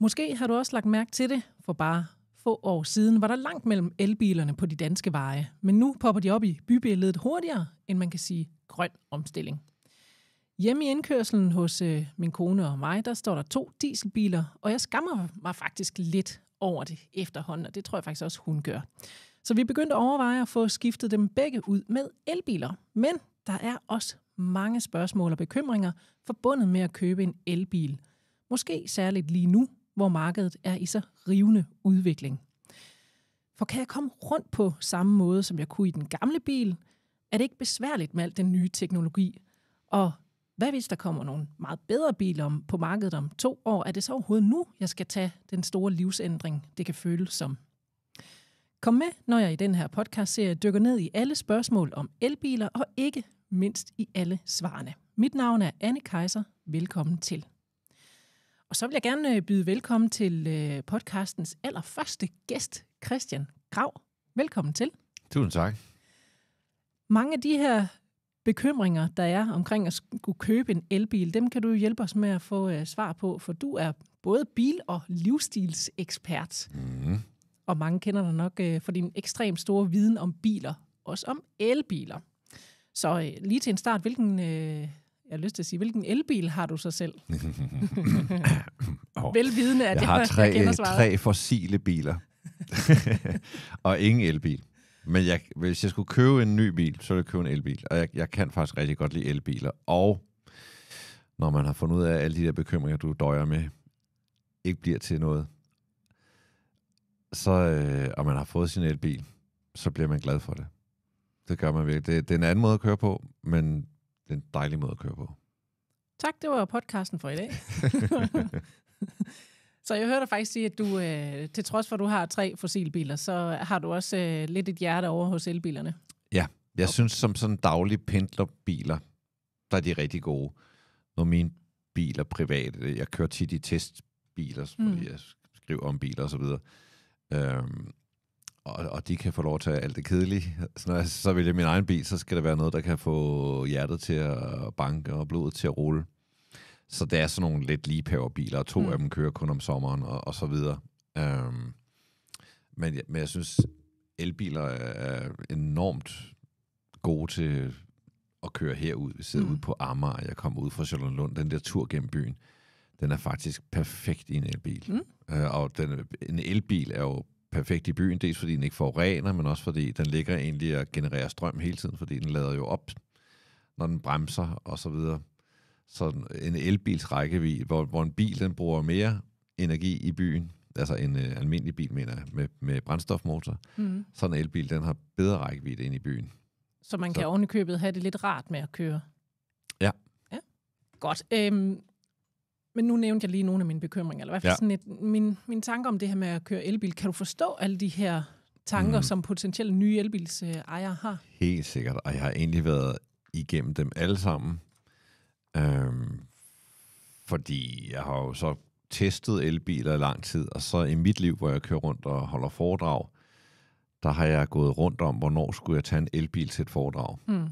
Måske har du også lagt mærke til det, for bare få år siden var der langt mellem elbilerne på de danske veje, men nu popper de op i bybilledet hurtigere, end man kan sige grøn omstilling. Hjemme i indkørselen hos øh, min kone og mig, der står der to dieselbiler, og jeg skammer mig faktisk lidt over det efterhånden, og det tror jeg faktisk også, hun gør. Så vi begyndte at overveje at få skiftet dem begge ud med elbiler. Men der er også mange spørgsmål og bekymringer forbundet med at købe en elbil. Måske særligt lige nu, hvor markedet er i så rivende udvikling. For kan jeg komme rundt på samme måde, som jeg kunne i den gamle bil, er det ikke besværligt med al den nye teknologi. Og hvad hvis der kommer nogle meget bedre biler om, på markedet om to år? Er det så overhovedet nu, jeg skal tage den store livsændring, det kan føles som? Kom med, når jeg i den her podcast serie dykker ned i alle spørgsmål om elbiler, og ikke mindst i alle svarene. Mit navn er Anne Kejser. Velkommen til. Og så vil jeg gerne øh, byde velkommen til øh, podcastens allerførste gæst, Christian Grav. Velkommen til. Tusind tak. Mange af de her bekymringer, der er omkring at skulle købe en elbil, dem kan du hjælpe os med at få øh, svar på, for du er både bil- og livsstilsekspert. Mm. Og mange kender dig nok for din ekstremt store viden om biler, også om elbiler. Så lige til en start, hvilken jeg har lyst til at sige, hvilken elbil har du så selv? oh, Velvidende at jeg det, har tre, jeg tre fossile biler, og ingen elbil. Men jeg, hvis jeg skulle købe en ny bil, så ville jeg købe en elbil. Og jeg, jeg kan faktisk rigtig godt lide elbiler. Og når man har fundet ud af, alle de der bekymringer, du døjer med, ikke bliver til noget, så, øh, og man har fået sin elbil, så bliver man glad for det. Det gør man virkelig. Det, det er en anden måde at køre på, men det er en dejlig måde at køre på. Tak, det var podcasten for i dag. så jeg hørte dig faktisk sige, at du, øh, til trods for, at du har tre fossilbiler, så har du også øh, lidt et hjerte over hos elbilerne. Ja, jeg okay. synes som sådan daglige pendlerbiler, der er de rigtig gode. Når mine biler private, jeg kører tit i testbiler, fordi mm. jeg skriver om biler osv., øhm, og, og de kan få lov til at alt det kedelige. Så når jeg så vælger min egen bil, så skal der være noget, der kan få hjertet til at banke og blodet til at rulle. Så det er sådan nogle lidt ligepaverbiler, og to mm. af dem kører kun om sommeren og, og så videre. Øhm, men, men jeg synes, elbiler er enormt gode til at køre herud. Vi sidder mm. ude på Amager, jeg kommer ud fra Sjælland Lund, den der tur gennem byen, den er faktisk perfekt i en elbil. Mm. Øh, og den, en elbil er jo perfekt i byen, dels fordi den ikke forurener, men også fordi den ligger egentlig og genererer strøm hele tiden, fordi den lader jo op, når den bremser og så videre. Så en elbils rækkevidde, hvor, hvor en bil den bruger mere energi i byen, altså en ø, øh, almindelig bil, mener jeg, med, med brændstofmotor, mm. så en elbil, den har bedre rækkevidde ind i byen. Så man så. kan ovenikøbet have det lidt rart med at køre? Ja. ja. Godt. Øhm, men nu nævnte jeg lige nogle af mine bekymringer, eller i hvert fald ja. sådan et, min, min tanke om det her med at køre elbil. Kan du forstå alle de her tanker, mm. som potentielle nye elbilsejere har? Helt sikkert, og jeg har egentlig været igennem dem alle sammen. Øhm, fordi jeg har jo så testet elbiler i lang tid, og så i mit liv, hvor jeg kører rundt og holder foredrag, der har jeg gået rundt om, hvornår skulle jeg tage en elbil til et foredrag. Mm.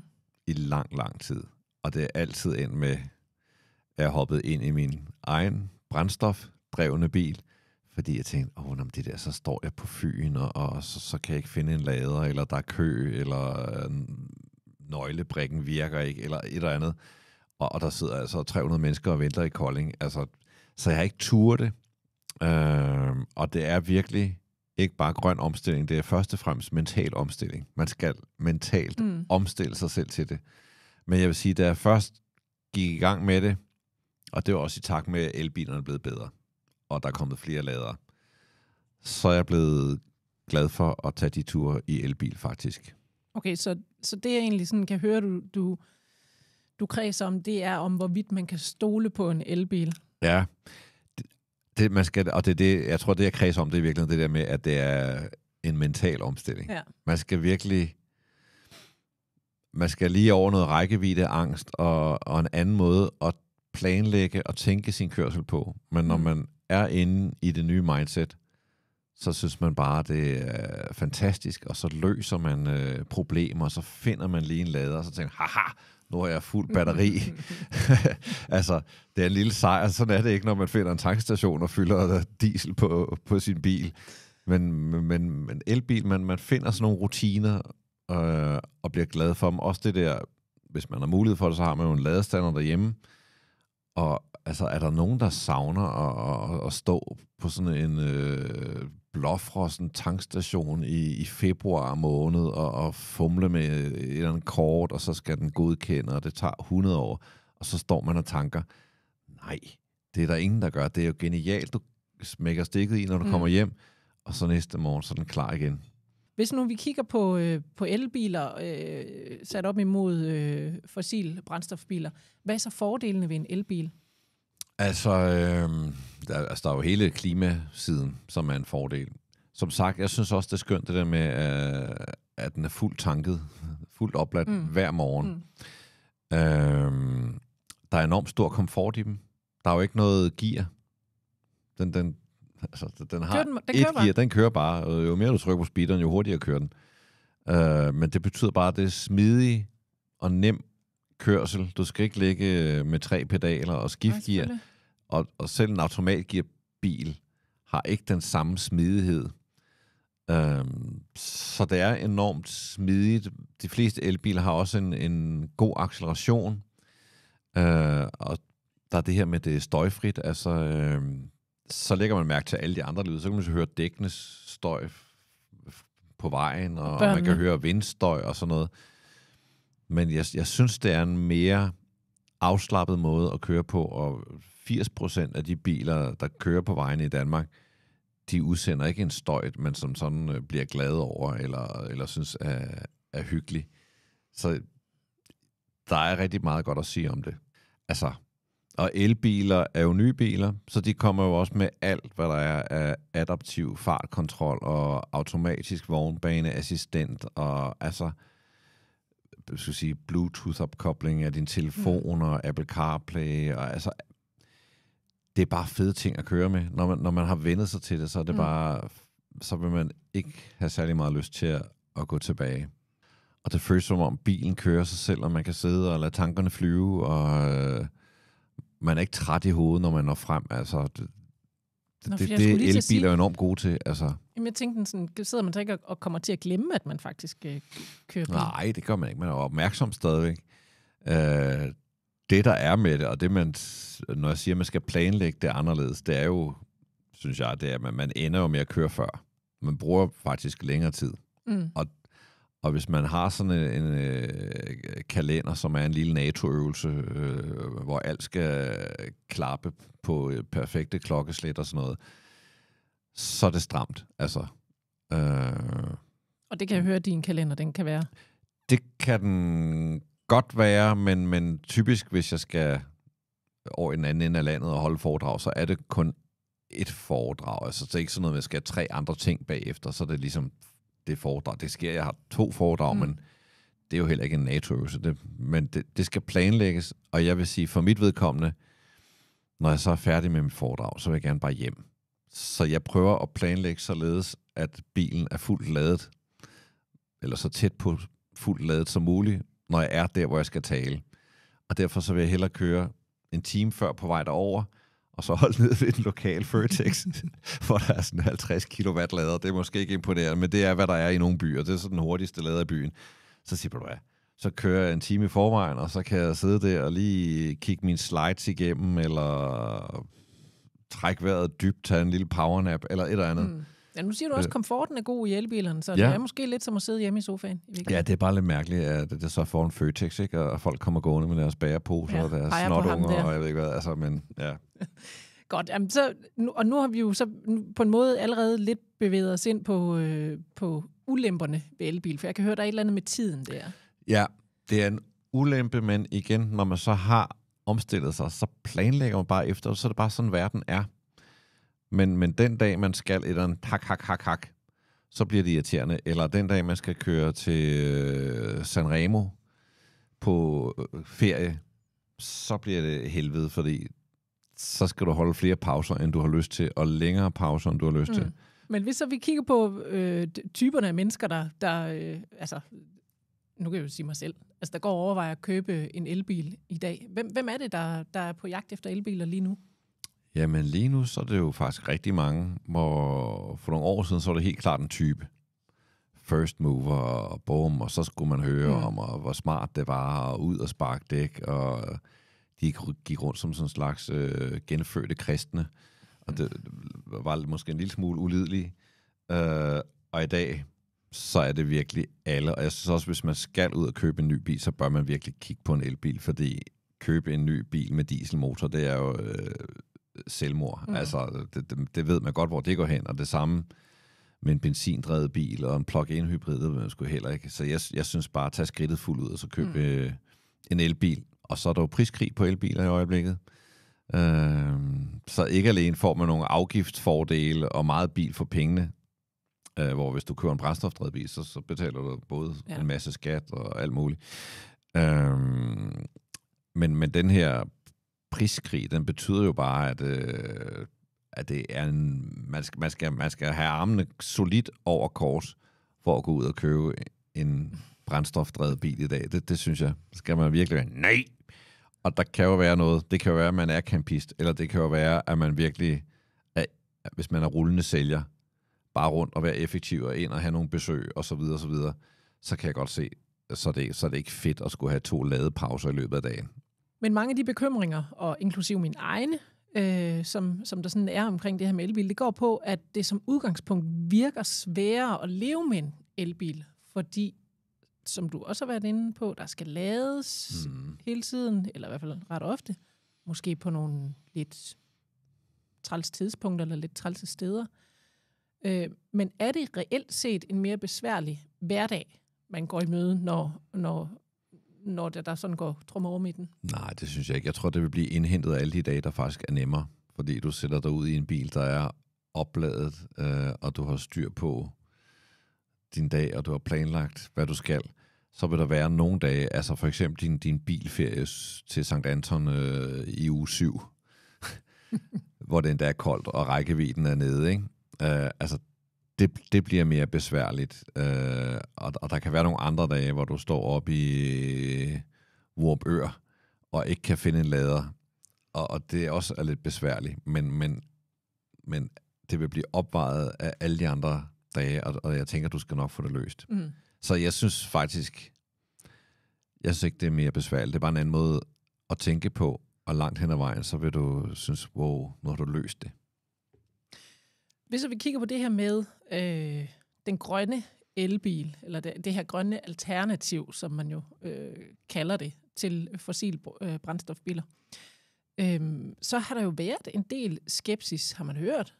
I lang, lang tid. Og det er altid end med, jeg hoppede ind i min egen brændstofdrevne bil, fordi jeg tænkte, åh, oh, det der, så står jeg på Fyn, og, og så, så kan jeg ikke finde en lader, eller der er kø, eller øh, nøglebrikken virker ikke, eller et eller andet. Og, og der sidder altså 300 mennesker og venter i Kolding. Altså, så jeg har ikke turet det. Øh, og det er virkelig ikke bare grøn omstilling, det er først og fremmest mental omstilling. Man skal mentalt mm. omstille sig selv til det. Men jeg vil sige, da jeg først gik i gang med det, og det var også i takt med, at elbilerne er blevet bedre, og der er kommet flere ladere. Så er jeg blevet glad for at tage de ture i elbil, faktisk. Okay, så, så det jeg egentlig sådan kan høre, du, du, du kredser om, det er om, hvorvidt man kan stole på en elbil. Ja, det, det man skal, og det, det, jeg tror, det jeg kredser om, det er virkelig det der med, at det er en mental omstilling. Ja. Man skal virkelig man skal lige over noget rækkevidde, angst og, og en anden måde at planlægge og tænke sin kørsel på. Men når mm. man er inde i det nye mindset, så synes man bare, det er fantastisk, og så løser man øh, problemer, og så finder man lige en lader, og så tænker man, haha, nu har jeg fuld batteri. altså, det er en lille sejr. Sådan er det ikke, når man finder en tankstation og fylder øh, diesel på, på sin bil. Men, men, men elbil, man, man finder sådan nogle rutiner øh, og bliver glad for dem. Også det der, hvis man har mulighed for det, så har man jo en ladestander derhjemme. Øh, og altså, er der nogen, der savner at, at, at stå på sådan en øh, blåfrossen tankstation i, i februar måned og, og fumle med et eller andet kort, og så skal den godkende, og det tager 100 år, og så står man og tanker, nej, det er der ingen, der gør. Det er jo genialt, du smækker stikket i, når du mm. kommer hjem, og så næste morgen, så er den klar igen. Hvis nu vi kigger på, øh, på elbiler øh, sat op imod øh, fossil brændstofbiler, hvad er så fordelene ved en elbil? Altså, øh, der, altså, der er jo hele klimasiden, som er en fordel. Som sagt, jeg synes også, det er skønt det der med, øh, at den er fuldt tanket, fuldt opladt mm. hver morgen. Mm. Øh, der er enormt stor komfort i dem. Der er jo ikke noget gear. Den, den, Altså, den har kører den, den kører et gear, den kører bare. Jo mere du trykker på speederen, jo hurtigere kører den. Uh, men det betyder bare, at det er smidig og nem kørsel. Du skal ikke ligge øh, med tre pedaler og skiftgear. og, og selv en automatgearbil har ikke den samme smidighed. Uh, så det er enormt smidigt. De fleste elbiler har også en, en god acceleration. Uh, og der er det her med, det er støjfrit. Altså, Uh, så lægger man mærke til alle de andre lyde. Så kan man så høre dækkenes støj på vejen, og, Børnene. man kan høre vindstøj og sådan noget. Men jeg, jeg synes, det er en mere afslappet måde at køre på, og 80% af de biler, der kører på vejene i Danmark, de udsender ikke en støj, men som sådan øh, bliver glade over, eller, eller synes er, er hyggelig. Så der er rigtig meget godt at sige om det. Altså, og elbiler er jo nye biler, så de kommer jo også med alt, hvad der er af adaptiv fartkontrol og automatisk vognbaneassistent og altså skal sige, Bluetooth-opkobling af din telefon mm. og Apple CarPlay. Og altså, det er bare fede ting at køre med. Når man, når man har vendet sig til det, så er det mm. bare, så vil man ikke have særlig meget lyst til at, at gå tilbage. Og det føles som om bilen kører sig selv, og man kan sidde og lade tankerne flyve, og øh, man er ikke træt i hovedet, når man når frem. Altså, det, Nå, det, det elbiler sige... er enormt gode til. Altså. Jamen, jeg tænkte, sådan, sidder man så ikke og kommer til at glemme, at man faktisk øh, kører bil? Nej, det gør man ikke. Man er opmærksom stadigvæk. Øh, det, der er med det, og det, man, når jeg siger, at man skal planlægge det anderledes, det er jo, synes jeg, det er, at man ender jo med at køre før. Man bruger faktisk længere tid. Mm. Og og hvis man har sådan en, en øh, kalender, som er en lille NATO-øvelse, øh, hvor alt skal klappe på øh, perfekte klokkeslæt og sådan noget, så er det stramt. Altså, øh, og det kan jeg høre, at din kalender den kan være? Det kan den godt være, men, men typisk, hvis jeg skal over i den anden ende af landet og holde foredrag, så er det kun et foredrag. Altså, det er ikke sådan noget, at jeg skal have tre andre ting bagefter, så er det ligesom det foredrag. Det sker, jeg har to foredrag, mm. men det er jo heller ikke en nato så Det, men det, det skal planlægges, og jeg vil sige, for mit vedkommende, når jeg så er færdig med mit foredrag, så vil jeg gerne bare hjem. Så jeg prøver at planlægge således, at bilen er fuldt ladet, eller så tæt på fuldt ladet som muligt, når jeg er der, hvor jeg skal tale. Og derfor så vil jeg hellere køre en time før på vej derover, og så holdt ned ved en lokal Fertex, hvor der er sådan 50 kW lader. Det er måske ikke imponerende, men det er, hvad der er i nogle byer. Det er sådan den hurtigste lader i byen. Så siger du, hvad? Så kører jeg en time i forvejen, og så kan jeg sidde der og lige kigge mine slides igennem, eller trække vejret dybt, tage en lille powernap, eller et eller andet. Mm. Ja, nu siger du også, at øh. komforten er god i elbilerne, så ja. det er måske lidt som at sidde hjemme i sofaen. I ja, det er bare lidt mærkeligt, at det så får en Føtex, ikke? og folk kommer gående med deres bæreposer ja. og deres snotunger, og jeg ved ikke hvad, altså, men ja. Godt, jamen så, nu, og nu har vi jo så på en måde allerede lidt bevæget os ind på, øh, på ulemperne ved elbil, for jeg kan høre, der er et eller andet med tiden der. Ja, det er en ulempe, men igen, når man så har omstillet sig, så planlægger man bare efter, og så er det bare sådan, verden er. Men, men den dag, man skal et eller andet hak, hak, hak, hak, så bliver det irriterende. Eller den dag, man skal køre til øh, Sanremo på øh, ferie, så bliver det helvede, fordi så skal du holde flere pauser, end du har lyst til, og længere pauser, end du har lyst mm. til. Men hvis så vi kigger på øh, typerne af mennesker, der, der øh, altså, nu kan jeg jo sige mig selv, altså der går og overvejer at købe en elbil i dag. Hvem, hvem er det, der, der er på jagt efter elbiler lige nu? Jamen lige nu, så er det jo faktisk rigtig mange, hvor for nogle år siden, så var det helt klart en type. First mover, og bum, og så skulle man høre mm. om, og hvor smart det var, og ud og sparke dæk, og de gik rundt som sådan en slags øh, genfødte kristne, og det var måske en lille smule ulidelige. Øh, og i dag, så er det virkelig alle. Og jeg synes også, hvis man skal ud og købe en ny bil, så bør man virkelig kigge på en elbil, fordi købe en ny bil med dieselmotor, det er jo øh, selvmord. Mm. Altså, det, det, det ved man godt, hvor det går hen, og det samme med en benzindrevet bil og en plug-in hybrid, det man skulle heller ikke. Så jeg, jeg synes bare, at tage skridtet fuldt ud og så købe mm. øh, en elbil. Og så er der jo priskrig på elbiler i øjeblikket. Øh, så ikke alene får man nogle afgiftsfordele og meget bil for pengene, øh, hvor hvis du kører en brændstofdrevet bil, så, så betaler du både ja. en masse skat og alt muligt. Øh, men, men den her priskrig, den betyder jo bare, at, øh, at det er en, man, skal, man, skal, man skal have armene solidt over kors, for at gå ud og købe en brændstofdrevet bil i dag. Det, det synes jeg, skal man virkelig være, nej! Og der kan jo være noget. Det kan jo være, at man er campist, eller det kan jo være, at man virkelig, er, hvis man er rullende sælger, bare rundt og være effektiv og ind og have nogle besøg osv. Så, videre, så, videre, så kan jeg godt se, så det, så det er ikke fedt at skulle have to ladepauser i løbet af dagen. Men mange af de bekymringer, og inklusive min egne, øh, som, som der sådan er omkring det her med elbil, det går på, at det som udgangspunkt virker sværere at leve med en elbil, fordi som du også har været inde på, der skal lades mm. hele tiden, eller i hvert fald ret ofte, måske på nogle lidt træls tidspunkter eller lidt trælse steder. Øh, men er det reelt set en mere besværlig hverdag, man går i møde, når, når når der, der sådan går om i den? Nej, det synes jeg ikke. Jeg tror, det vil blive indhentet af alle de dage, der faktisk er nemmere, fordi du sætter dig ud i en bil, der er opladet, øh, og du har styr på din dag, og du har planlagt, hvad du skal, så vil der være nogle dage, altså for eksempel din, din bilferie til St. Anton øh, i uge 7, hvor den der er koldt, og rækkevidden er nede, ikke? Uh, altså, det, det bliver mere besværligt. Øh, og, og der kan være nogle andre dage, hvor du står op i øh, Vorupør og ikke kan finde en lader. Og, og det også er lidt besværligt, men, men, men det vil blive opvejet af alle de andre dage, og, og jeg tænker, du skal nok få det løst. Mm. Så jeg synes faktisk, jeg synes ikke, det er mere besværligt. Det er bare en anden måde at tænke på, og langt hen ad vejen, så vil du synes, wow, nu har du løst det. Hvis vi kigger på det her med øh, den grønne elbil, eller det, det her grønne alternativ, som man jo øh, kalder det, til fossil øh, brændstofbiler, øh, så har der jo været en del skepsis, har man hørt,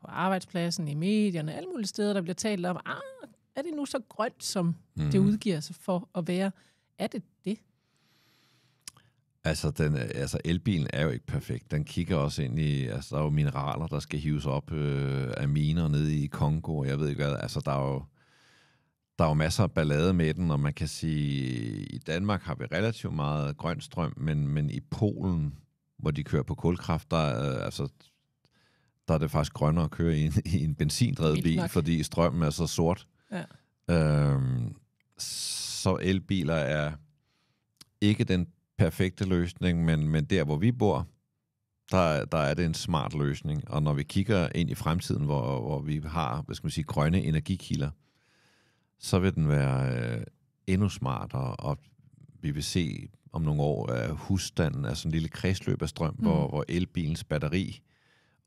på arbejdspladsen, i medierne, alle mulige steder, der bliver talt om, ah, er det nu så grønt, som mm. det mhm. udgiver sig for at være? Er det det? Altså, den, øh, altså, elbilen er jo ikke perfekt. Den kigger også ind i, altså, der er jo mineraler, der skal hives op øh, af miner nede i Kongo, og jeg ved ikke hvad. Altså, der er jo, der er jo masser af ballade med den, og man kan sige, i Danmark har vi relativt meget grøn strøm, men, men i Polen, hvor de kører på kulkraft, der, øh, altså, der er det faktisk grønnere at køre i en, i en benzindrevet bil, fordi strømmen er så sort. Ja. Øhm, så elbiler er ikke den perfekte løsning, men, men der, hvor vi bor, der, der er det en smart løsning. Og når vi kigger ind i fremtiden, hvor, hvor vi har hvad skal man sige, grønne energikilder, så vil den være øh, endnu smartere, og vi vil se om nogle år, at husstanden er sådan en lille kredsløb af strøm, mm. hvor, hvor elbilens batteri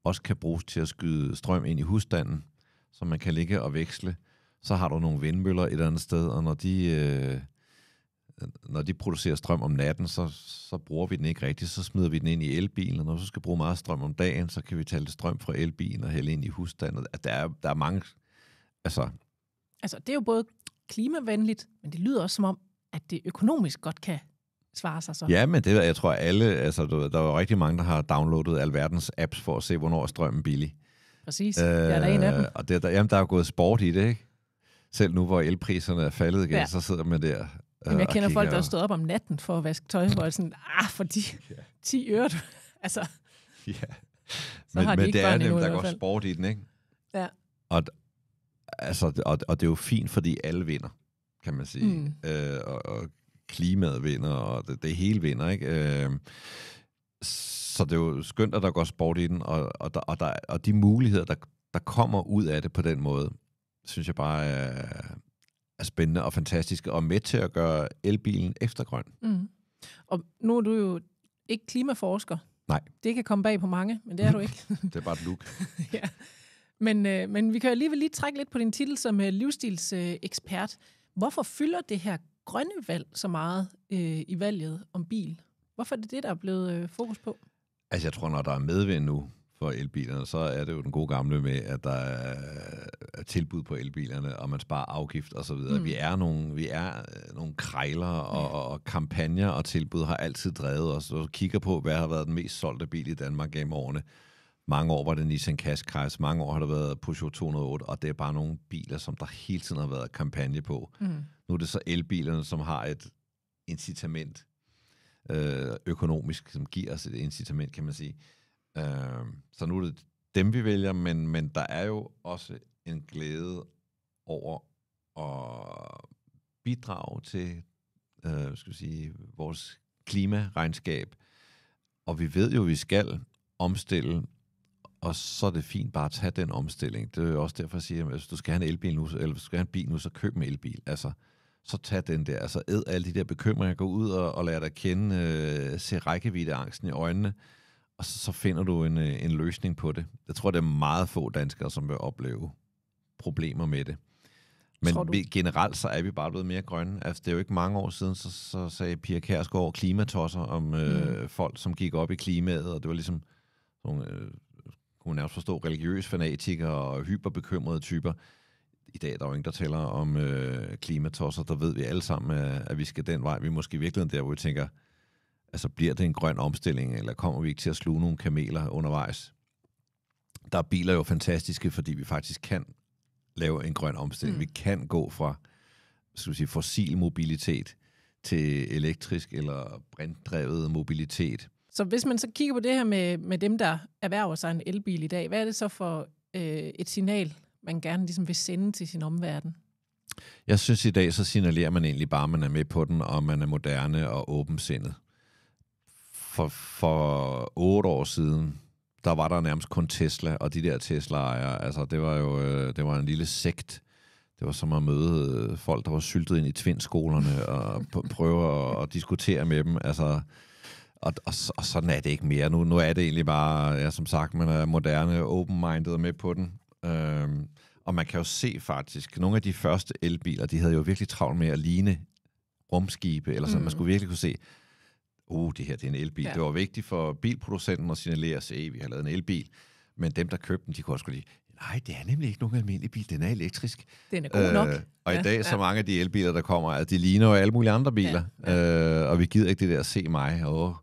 også kan bruges til at skyde strøm ind i husstanden, så man kan ligge og veksle. Så har du nogle vindmøller et eller andet sted, og når de... Øh, når de producerer strøm om natten, så, så bruger vi den ikke rigtigt, så smider vi den ind i elbilen, og når vi skal bruge meget strøm om dagen, så kan vi tage lidt strøm fra elbilen og hælde ind i husstanden. Altså, der, er, der er mange... Altså, altså, det er jo både klimavenligt, men det lyder også som om, at det økonomisk godt kan svare sig så. Ja, men det jeg tror alle, altså der er jo rigtig mange, der har downloadet alverdens apps for at se, hvornår er strømmen billig. Præcis, øh, jeg er der en af øh, dem. Og det, der, jamen, der er jo gået sport i det, ikke? Selv nu, hvor elpriserne er faldet igen, ja. så sidder man der Jamen, jeg øh, kender folk, der har stået op om natten for at vaske tøj, hvor jeg sådan, ah, for de 10 øre, altså. Ja, men, de men det er nemt, der går sport i den, ikke? Ja. Og, altså, og, og det er jo fint, fordi alle vinder, kan man sige. Mm. Øh, og, og klimaet vinder, og det, det hele vinder, ikke? Øh, så det er jo skønt, at der går sport i den, og, og, der, og, der, og de muligheder, der, der kommer ud af det på den måde, synes jeg bare er, er spændende og fantastisk, og med til at gøre elbilen eftergrøn. Mm. Og nu er du jo ikke klimaforsker. Nej. Det kan komme bag på mange, men det er du ikke. det er bare et look. ja. men, øh, men vi kan alligevel lige trække lidt på din titel som øh, livsstilsekspert. Øh, Hvorfor fylder det her grønne valg så meget øh, i valget om bil? Hvorfor er det det, der er blevet øh, fokus på? Altså, jeg tror, når der er medvind nu, for elbilerne, så er det jo den gode gamle med, at der er tilbud på elbilerne, og man sparer afgift og så videre. Mm. Vi er nogle, vi er øh, nogle krejler, og, mm. og kampagner og tilbud har altid drevet os. Og kigger på, hvad har været den mest solgte bil i Danmark gennem årene. Mange år var det Nissan Qashqai, mange år har det været Peugeot 208, og det er bare nogle biler, som der hele tiden har været kampagne på. Mm. Nu er det så elbilerne, som har et incitament øh, økonomisk, som giver os et incitament, kan man sige. Øh, så nu er det dem, vi vælger, men, men der er jo også en glæde over at bidrage til øh, skal vi sige, vores klimaregnskab. Og vi ved jo, at vi skal omstille, og så er det fint bare at tage den omstilling. Det er jo også derfor, jeg siger, at hvis du skal have en elbil nu, eller hvis du skal have en bil nu, så køb en elbil. Altså, så tag den der. Altså, æd alle de der bekymringer. Gå ud og, og lad dig kende, øh, se rækkeviddeangsten i øjnene og så, så finder du en, øh, en løsning på det. Jeg tror, det er meget få danskere, som vil opleve problemer med det. Men vi, generelt så er vi bare blevet mere grønne. Altså, det er jo ikke mange år siden, så, så sagde Pia Kærsgaard klimatosser om øh, mm. øh, folk, som gik op i klimaet, og det var ligesom nogle, øh, kunne man nærmest forstå, religiøse fanatikere og hyperbekymrede typer. I dag er der jo ingen, der taler om øh, klimatosser. Der ved vi alle sammen, at, at vi skal den vej. Vi er måske i virkeligheden der, hvor vi tænker, Altså bliver det en grøn omstilling, eller kommer vi ikke til at sluge nogle kameler undervejs? Der er biler jo fantastiske, fordi vi faktisk kan lave en grøn omstilling. Mm. Vi kan gå fra skal vi sige, fossil mobilitet til elektrisk eller brintdrevet mobilitet. Så hvis man så kigger på det her med, med dem, der erhverver sig en elbil i dag, hvad er det så for øh, et signal, man gerne ligesom vil sende til sin omverden? Jeg synes i dag, så signalerer man egentlig bare, at man er med på den, og man er moderne og åbensindet for, for otte år siden, der var der nærmest kun Tesla, og de der Tesla-ejere, altså det var jo øh, det var en lille sekt. Det var som at møde øh, folk, der var syltet ind i tvindskolerne og prøve at, at diskutere med dem. Altså, og, og, og sådan er det ikke mere. Nu, nu er det egentlig bare, ja, som sagt, man er moderne, open-minded med på den. Øhm, og man kan jo se faktisk, nogle af de første elbiler, de havde jo virkelig travlt med at ligne rumskibe, eller sådan. Mm. Man skulle virkelig kunne se, uh, det her det er en elbil. Ja. Det var vigtigt for bilproducenten at signalere, at hey, vi har lavet en elbil. Men dem, der købte den, de kunne også lige, nej, det er nemlig ikke nogen almindelig bil, den er elektrisk. Den er god øh, nok. Og ja, i dag, ja. så mange af de elbiler, der kommer, at de ligner jo alle mulige andre biler. Ja, ja. Øh, og vi gider ikke det der, se mig. Og,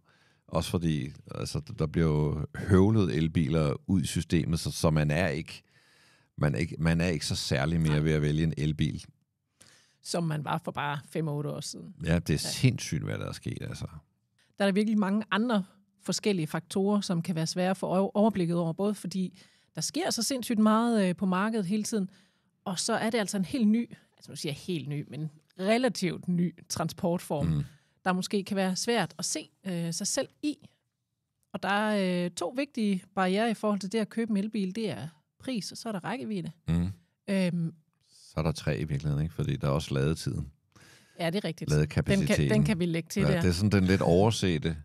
også fordi, altså, der bliver jo høvlet elbiler ud i systemet, så, så man er ikke man er, ikke, man er ikke så særlig mere ved at vælge en elbil. Som man var for bare 5-8 år siden. Ja, det er ja. sindssygt, hvad der er sket, altså der er der virkelig mange andre forskellige faktorer, som kan være svære for overblikket over, både fordi der sker så sindssygt meget øh, på markedet hele tiden, og så er det altså en helt ny, altså nu siger jeg helt ny, men relativt ny transportform, mm. der måske kan være svært at se øh, sig selv i. Og der er øh, to vigtige barriere i forhold til det at købe en elbil. Det er pris, og så er der rækkevidde. Mm. Øhm, så er der tre i virkeligheden, ikke? fordi der er også ladetiden ja, det er rigtigt. ladekapaciteten. Den kan, den kan vi lægge til ja, der. Det er sådan den lidt oversete.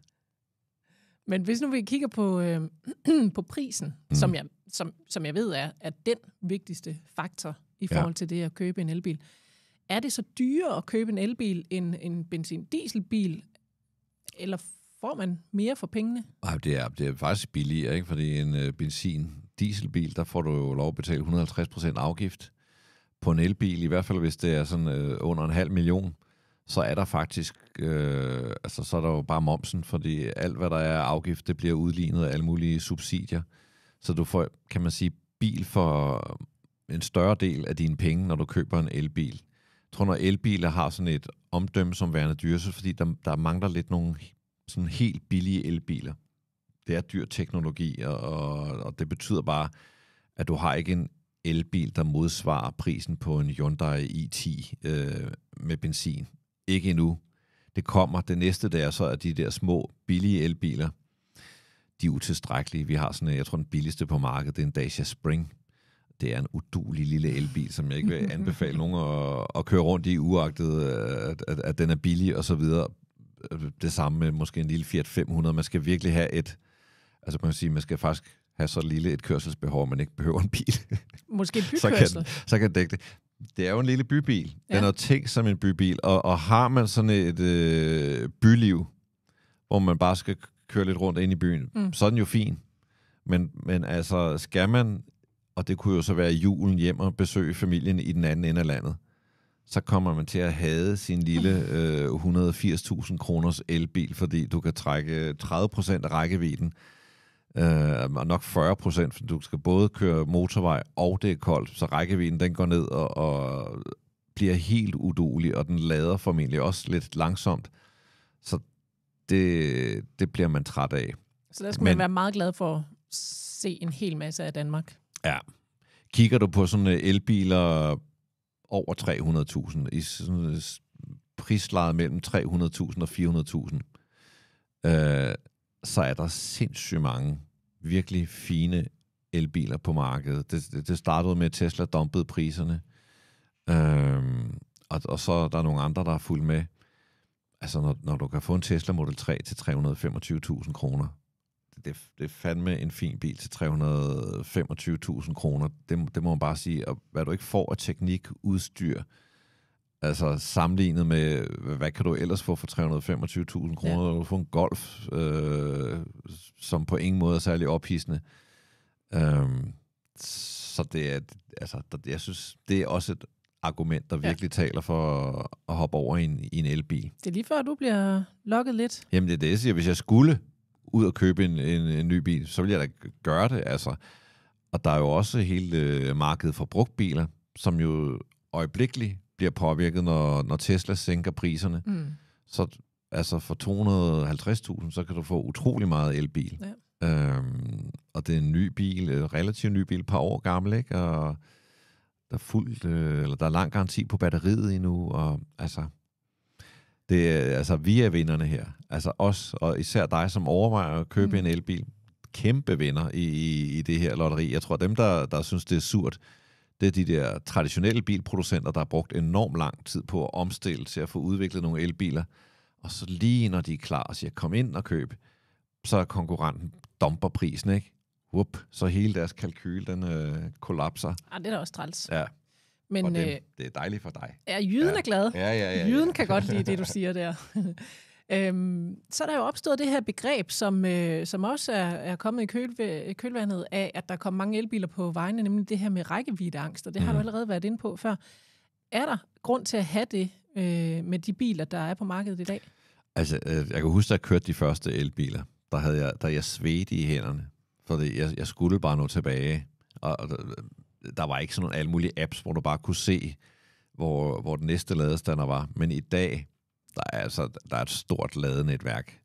Men hvis nu vi kigger på, øh, på prisen, mm. som, jeg, som, som jeg ved er, er den vigtigste faktor i forhold ja. til det at købe en elbil. Er det så dyrere at købe en elbil end en benzin-dieselbil, eller får man mere for pengene? Nej, det er, det er faktisk billigere, ikke? fordi en øh, benzin-dieselbil, der får du jo lov at betale 150% afgift på en elbil, i hvert fald hvis det er sådan øh, under en halv million så er der faktisk, øh, altså så er der jo bare momsen, fordi alt hvad der er afgift, det bliver udlignet af alle mulige subsidier. Så du får, kan man sige, bil for en større del af dine penge, når du køber en elbil. Jeg tror, når elbiler har sådan et omdømme som værende dyre, så fordi der, der mangler lidt nogle sådan helt billige elbiler. Det er dyr teknologi, og, og, og det betyder bare, at du har ikke en elbil, der modsvarer prisen på en Hyundai i10 øh, med benzin. Ikke endnu. Det kommer. Det næste, der så er de der små, billige elbiler. De er utilstrækkelige. Vi har sådan en, jeg tror, den billigste på markedet, det er en Dacia Spring. Det er en udulig lille elbil, som jeg ikke vil anbefale nogen at, at køre rundt i, uagtet at, at, at den er billig og så videre. Det samme med måske en lille Fiat 500. Man skal virkelig have et... Altså man kan sige, man skal faktisk have så lille et kørselsbehov, at man ikke behøver en bil. Måske bykørsel. så, kan, så kan det dække det det er jo en lille bybil. Den ja. er tænkt som en bybil, og, og har man sådan et øh, byliv, hvor man bare skal køre lidt rundt ind i byen, mm. så er den jo fin. Men, men altså, skal man, og det kunne jo så være julen hjem og besøge familien i den anden ende af landet, så kommer man til at have sin lille øh, 180.000 kroners elbil, fordi du kan trække 30% af rækkevidden øh, og nok 40 procent, for du skal både køre motorvej og det er koldt, så rækkevidden den går ned og, og bliver helt udulig, og den lader formentlig også lidt langsomt. Så det, det bliver man træt af. Så der skal Men, man være meget glad for at se en hel masse af Danmark. Ja. Kigger du på sådan øh, elbiler over 300.000, i sådan øh, prislaget mellem 300.000 og 400.000, øh, så er der sindssygt mange virkelig fine elbiler på markedet. Det, det, det startede med, at Tesla dumpede priserne, øhm, og, og så er der nogle andre, der er fuldt med. Altså, når, når du kan få en Tesla Model 3 til 325.000 kroner, det, det er fandme en fin bil til 325.000 kroner. Det, det må man bare sige. Og hvad du ikke får af teknik, udstyr, øh, Altså sammenlignet med, hvad kan du ellers få for 325.000 kroner? Ja. Du får en golf, øh, som på ingen måde er særlig ophidsende. Øhm, så det er, altså, der, jeg synes, det er også et argument, der virkelig ja. taler for at, at hoppe over i en, i en elbil. Det er lige før, du bliver lokket lidt. Jamen det er det, jeg siger. Hvis jeg skulle ud og købe en, en, en ny bil, så ville jeg da gøre det. Altså. Og der er jo også hele øh, markedet for brugtbiler, som jo øjeblikkeligt bliver påvirket, når, når Tesla sænker priserne. Mm. Så altså for 250.000, så kan du få utrolig meget elbil. Ja. Øhm, og det er en ny bil, en øh, relativt ny bil, et par år gammel, ikke? Og der er, fuldt, øh, eller der er lang garanti på batteriet endnu, og altså, det, altså, vi er vinderne her. Altså os, og især dig, som overvejer at købe mm. en elbil. Kæmpe vinder i, i, i det her lotteri. Jeg tror, dem, der, der synes, det er surt, det er de der traditionelle bilproducenter, der har brugt enormt lang tid på at omstille til at få udviklet nogle elbiler. Og så lige når de er klar og siger, kom ind og køb, så er konkurrenten dumper prisen, ikke? Whoop, så hele deres kalkyl, den øh, kollapser. Ah, det er da også træls. Ja. Men, dem, øh, det er dejligt for dig. Ja, jyden ja. er glad. Ja, ja, ja, ja, jyden ja. kan godt lide det, du siger der. Øhm, så er der jo opstået det her begreb, som, øh, som også er, er kommet i kølvandet af, at der kom mange elbiler på vejene, nemlig det her med rækkeviddeangst, og det mm. har du mhm. allerede været inde på før. Er der grund til at have det øh, med de biler, der er på markedet i dag? Altså, øh, jeg kan huske, at jeg kørte de første elbiler. Der havde jeg, der jeg svedt i hænderne, fordi jeg, jeg skulle bare nå tilbage. Og, og øh, der var ikke sådan nogle alle mulige apps, hvor du bare kunne se, hvor, hvor den næste ladestander var. Men i dag, der er, altså, der er et stort ladenetværk,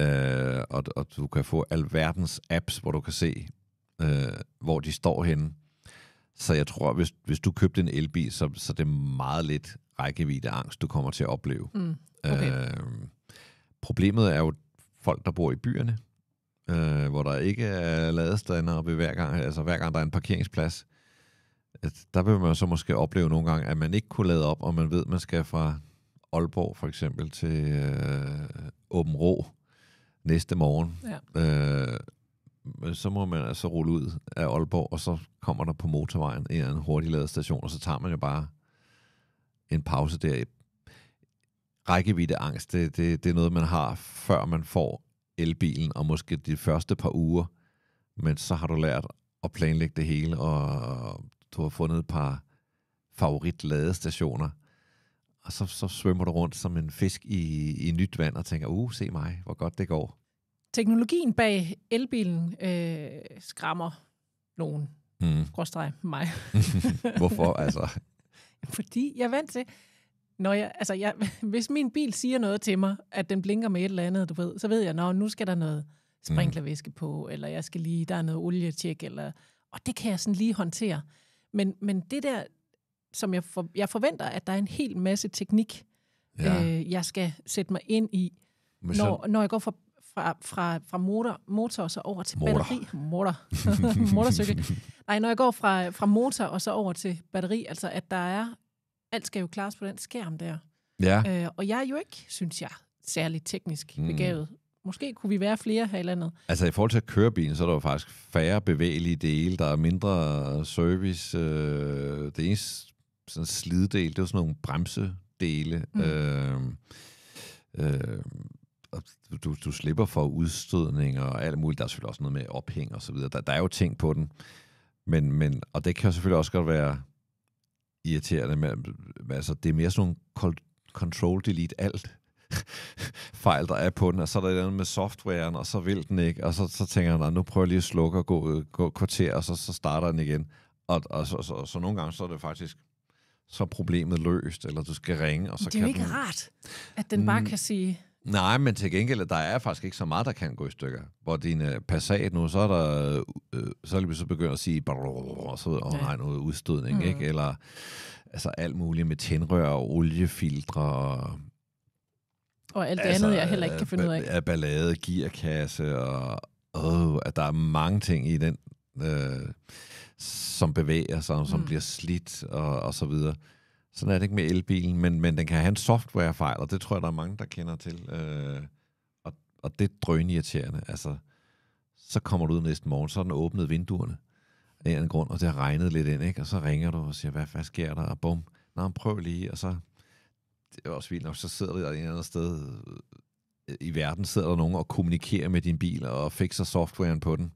øh, og, og du kan få alverdens apps, hvor du kan se, øh, hvor de står henne. Så jeg tror, hvis, hvis du købte en elbil, så, så det er meget lidt rækkevidde angst, du kommer til at opleve. Mm. Okay. Øh, problemet er jo folk, der bor i byerne, øh, hvor der ikke er ladestander ved hver gang, altså hver gang der er en parkeringsplads. der vil man så måske opleve nogle gange, at man ikke kunne lade op, og man ved, at man skal fra Aalborg for eksempel til øh, Åben Rå næste morgen. Ja. Øh, så må man altså rulle ud af Aalborg, og så kommer der på motorvejen en eller hurtig station, og så tager man jo bare en pause der. Rækkeviddeangst, det, det, det er noget, man har, før man får elbilen, og måske de første par uger, men så har du lært at planlægge det hele, og du har fundet et par favoritladestationer, og så, så svømmer du rundt som en fisk i, i nyt vand og tænker, uh, se mig, hvor godt det går. Teknologien bag elbilen øh, skræmmer nogen. Mm. mig. Hvorfor altså? Fordi jeg er vant til, når jeg, altså jeg, hvis min bil siger noget til mig, at den blinker med et eller andet, du ved, så ved jeg, at nu skal der noget sprinklervæske på, eller jeg skal lige, der er noget olietjek, eller, og det kan jeg sådan lige håndtere. Men, men det der som jeg, for, jeg forventer, at der er en hel masse teknik, ja. øh, jeg skal sætte mig ind i, så... når, når jeg går fra, fra, fra, fra motor, motor og så over til motor. batteri. Motor. Motorcykel. Nej, når jeg går fra, fra motor og så over til batteri, altså at der er, alt skal jo klares på den skærm der. Ja. Øh, og jeg er jo ikke, synes jeg, særlig teknisk mm. begavet. Måske kunne vi være flere her i landet. Altså i forhold til at køre bilen, så er der jo faktisk færre bevægelige dele. Der er mindre service. Øh, det eneste sådan sliddel, slidedel, det var sådan nogle bremsedele. Mm. Øh, øh, og du, du slipper for udstødning og alt muligt. Der er selvfølgelig også noget med ophæng og så videre. Der, der er jo ting på den. Men, men, og det kan selvfølgelig også godt være irriterende. Men, altså, det er mere sådan nogle control-delete-alt fejl, der er på den, og så er der andet med softwaren, og så vil den ikke, og så, så tænker han, nu prøver jeg lige at slukke og gå, gå kvarter, og så, så starter den igen. Og, og så, så, så nogle gange, så er det faktisk så er problemet løst, eller du skal ringe, og så kan Det er kan ikke den... rart, at den bare mm. kan sige... Nej, men til gengæld, der er faktisk ikke så meget, der kan gå i stykker. Hvor din øh, Passat nu, så er der, øh, så er det så begyndt at sige, og så og nej, noget udstødning, mm. ikke? Eller altså alt muligt med tændrør og oliefiltre og... Og alt det altså, andet, jeg heller ikke altså, kan finde ud af. Ballade, gearkasse og... Åh, oh, at der er mange ting i den øh, som bevæger sig, og som mm. bliver slidt og, og så videre. Sådan er det ikke med elbilen, men, men den kan have en softwarefejl, og det tror jeg, der er mange, der kender til. Øh, og, og det er drønirriterende. Altså, så kommer du ud næste morgen, så er den åbnet vinduerne af en grund, og det har regnet lidt ind, ikke? og så ringer du og siger, hvad, hvad sker der? Og bum, nej, prøv lige, og så, det er også vildt nok, så sidder der et eller andet sted øh, i verden, sidder der nogen og kommunikerer med din bil og fikser softwaren på den.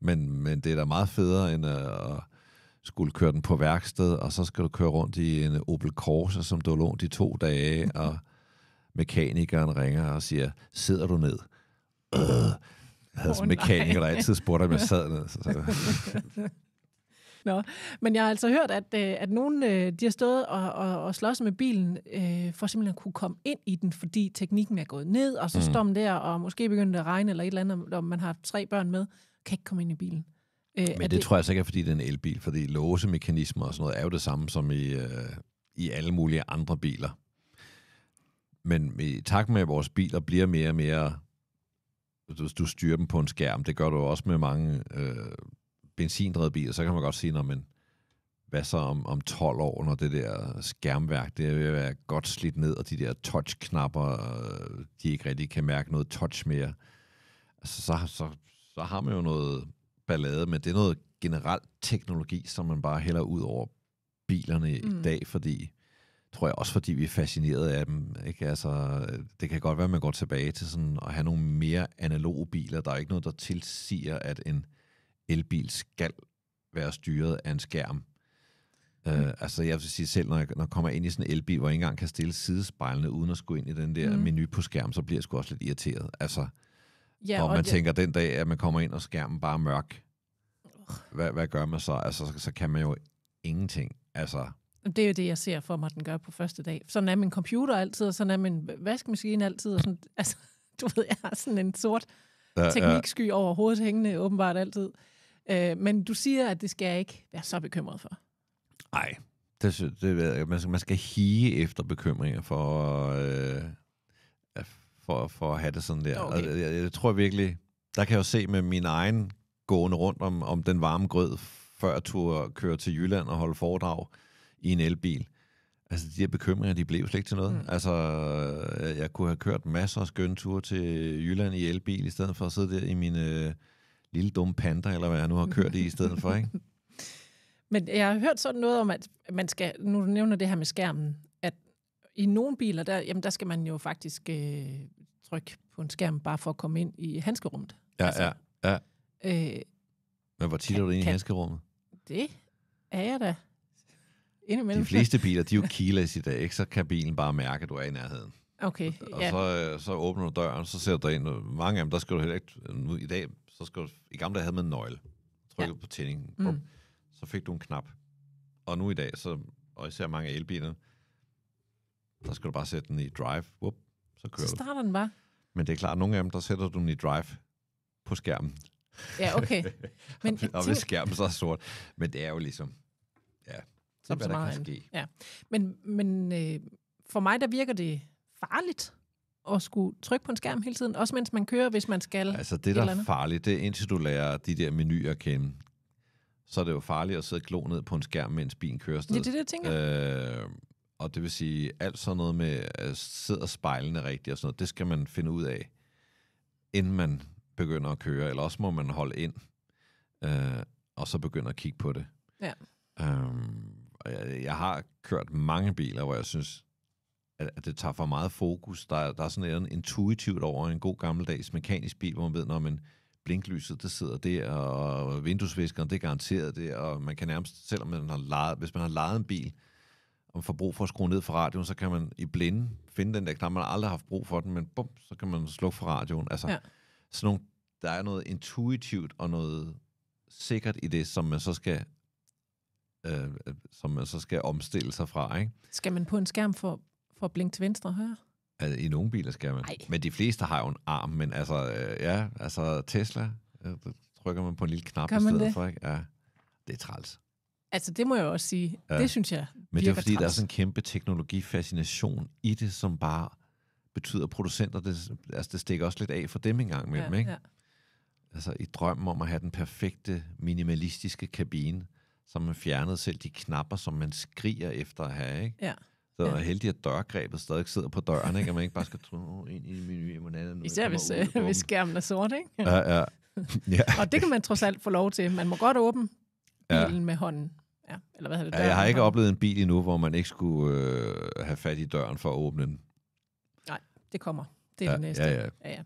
Men, men det er da meget federe, end at skulle køre den på værksted, og så skal du køre rundt i en Opel Corsa, som du har lånt i to dage, og mekanikeren ringer og siger, sidder du ned? Øh, havde oh, sådan mekaniker, der altid spurgte, om jeg sad ned. Så, så. Nå, men jeg har altså hørt, at, øh, at nogen øh, de har stået og, og, og slås med bilen, øh, for simpelthen at kunne komme ind i den, fordi teknikken er gået ned, og så mm. står man der, og måske begynder det at regne, eller et eller andet, om man har tre børn med, kan ikke komme ind i bilen. Øh, Men det, det tror jeg altså er, fordi det er en elbil, fordi låsemekanismer og sådan noget er jo det samme som i, øh, i alle mulige andre biler. Men i takt med, at vores biler bliver mere og mere, du, du styrer dem på en skærm, det gør du også med mange øh, benzindrede biler, så kan man godt sige, når man, hvad så om, om 12 år, når det der skærmværk, det vil være godt slidt ned, og de der touch-knapper, touch-knapper, øh, de ikke rigtig kan mærke noget touch mere. Altså, så, så så har man jo noget ballade, men det er noget generelt teknologi, som man bare hælder ud over bilerne mm. i dag, fordi tror jeg også, fordi vi er fascineret af dem. Ikke? Altså, det kan godt være, at man går tilbage til sådan at have nogle mere analoge biler. Der er ikke noget, der tilsiger, at en elbil skal være styret af en skærm. Øh, mm. Uh, altså jeg vil sige selv, når jeg, når jeg kommer ind i sådan en elbil, hvor jeg ikke engang kan stille sidespejlene, uden at skulle ind i den der mm. menu på skærmen, så bliver jeg sgu også lidt irriteret. Altså, Ja, hvor man det... tænker den dag, at man kommer ind, og skærmen bare er mørk. Hvad, hvad gør man så? Altså, så, så kan man jo ingenting. Altså, det er jo det, jeg ser for mig, den gør på første dag. Sådan er min computer altid, og sådan er min vaskemaskine altid. Og sådan, altså, du ved, jeg har sådan en sort ja, tekniksky ja. over hovedet hængende, åbenbart altid. Øh, men du siger, at det skal jeg ikke være så bekymret for. Nej, det, det ved jeg. Man skal, man skal hige efter bekymringer for, øh, for, for at have det sådan der. Okay. Jeg, jeg, jeg tror virkelig, der kan jeg jo se med min egen gående rundt om, om den varme grød, før jeg køre til Jylland og holde foredrag i en elbil. Altså, de her bekymringer, de blev slet ikke til noget. Mm. Altså, jeg, øh, jeg kunne have kørt masser af skønne ture til Jylland i elbil, i stedet for at sidde der i min øh, lille dumme panda, eller hvad jeg nu har kørt i i stedet for, ikke? Men jeg har hørt sådan noget om, at man skal, nu du nævner det her med skærmen, i nogle biler, der, jamen, der skal man jo faktisk øh, trykke på en skærm, bare for at komme ind i handskerummet. Ja, altså, ja, ja. Øh, Men hvor tit er du inde i handskerummet? Det er jeg da. Indimellem. De fleste biler, de er jo keyless i dag, ikke? så kan bilen bare mærke, at du er i nærheden. Okay, Og ja. så, øh, så åbner du døren, så ser du ind. Mange af dem, der skal du heller ikke... Nu øh, i dag, så skal du... I gamle dage havde man en nøgle. Trykket ja. på tændingen. Mm. Så fik du en knap. Og nu i dag, så, og især mange af elbilerne, der skal du bare sætte den i drive. Whoop, så kører så starter du. den bare. Men det er klart, at nogle af dem, der sætter du den i drive på skærmen. Ja, okay. Men, og, og hvis skærmen så er sort. Men det er jo ligesom, ja, så hvad der kan ske. Ja. Men, men øh, for mig, der virker det farligt at skulle trykke på en skærm hele tiden, også mens man kører, hvis man skal. Altså det, der er farligt, det er indtil du lærer de der menuer at kende, så er det jo farligt at sidde og glo ned på en skærm, mens bilen kører sted. Det er det, jeg tænker. Øh, og det vil sige, alt sådan noget med, at sidder spejlene rigtigt og sådan noget, det skal man finde ud af, inden man begynder at køre, eller også må man holde ind, øh, og så begynde at kigge på det. Ja. Øhm, og jeg, jeg har kørt mange biler, hvor jeg synes, at, at det tager for meget fokus. Der, der er sådan en intuitivt over en god gammeldags mekanisk bil, hvor man ved, når man blinklyset, det sidder der, og vinduesviskeren, det er garanteret det, og man kan nærmest, selvom man har lejet, hvis man har lejet en bil, og får brug for at skrue ned for radioen, så kan man i blinde finde den der knap, man har aldrig haft brug for den, men bum, så kan man slukke for radioen. Altså, ja. sådan nogle, der er noget intuitivt og noget sikkert i det, som man så skal øh, øh, som man så skal omstille sig fra. Ikke? Skal man på en skærm for, for at blinke til venstre og højre? Altså, I nogle biler skal man. Ej. Men de fleste har jo en arm, men altså, øh, ja, altså Tesla, øh, trykker man på en lille knap i stedet det? for. Ikke? Ja, det er træls. Altså, det må jeg også sige. Ja. Det synes jeg Men det er fordi, trans. der er sådan en kæmpe teknologifascination i det, som bare betyder, at producenter, det, altså, det stikker også lidt af for dem engang med ja, dem, ikke? Ja. Altså, i drømmen om at have den perfekte, minimalistiske kabine, som man fjernede selv de knapper, som man skriger efter at have, ikke? Ja. Så ja. er heldig, at dørgrebet stadig sidder på døren, ikke? Og man ikke bare skal tro ind i menu, men andet, Især hvis, ud, øh, hvis skærmen er sort, ikke? Ja, ja. ja. og det kan man trods alt få lov til. Man må godt åbne bilen ja. med hånden. Ja, eller hvad hedder det? Ja, jeg har ikke oplevet en bil endnu, hvor man ikke skulle øh, have fat i døren for at åbne den. Nej, det kommer. Det er ja, det næste. Ja, ja. ja,